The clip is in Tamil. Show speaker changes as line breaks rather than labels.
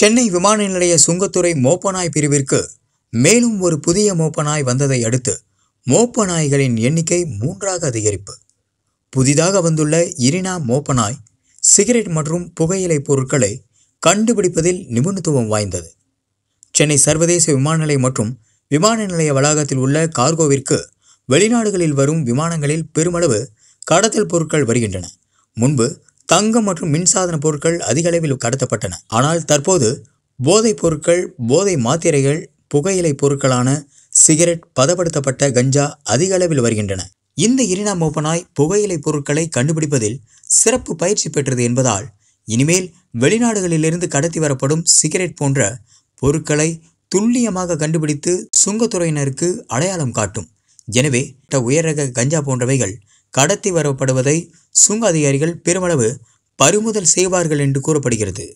சென்னை விமான நிலைய சுங்கத்துறை மோப்பநாய் பிரிவிற்கு மேலும் ஒரு புதிய மோப்பநாய் வந்ததை அடுத்து மோப்பநாய்களின் எண்ணிக்கை மூன்றாக அதிகரிப்பு புதிதாக வந்துள்ள இரினா மோப்பநாய் சிகரெட் மற்றும் புகையிலை பொருட்களை கண்டுபிடிப்பதில் நிபுணத்துவம் வாய்ந்தது சென்னை சர்வதேச விமான நிலையம் மற்றும் விமான நிலைய வளாகத்தில் உள்ள கார்கோவிற்கு வெளிநாடுகளில் வரும் விமானங்களில் பெருமளவு கடத்தல் பொருட்கள் வருகின்றன முன்பு தங்கம் மற்றும் மின்சாதன பொருட்கள் அதிக அளவில் கடத்தப்பட்டன ஆனால் தற்போது போதைப் பொருட்கள் போதை மாத்திரைகள் புகையிலை பொருட்களான சிகரெட் பதப்படுத்தப்பட்ட கஞ்சா அதிக அளவில் வருகின்றன இந்த இரினா மோப்பனாய் புகையிலை பொருட்களை கண்டுபிடிப்பதில் சிறப்பு பயிற்சி பெற்றது என்பதால் இனிமேல் வெளிநாடுகளிலிருந்து கடத்தி வரப்படும் சிகரெட் போன்ற பொருட்களை துல்லியமாக கண்டுபிடித்து சுங்கத்துறையினருக்கு அடையாளம் காட்டும் எனவே உயரக கஞ்சா போன்றவைகள் கடத்தி வரப்படுவதை சுங்க அதிகாரிகள் பெருமளவு பறிமுதல் செய்வார்கள் என்று கூறப்படுகிறது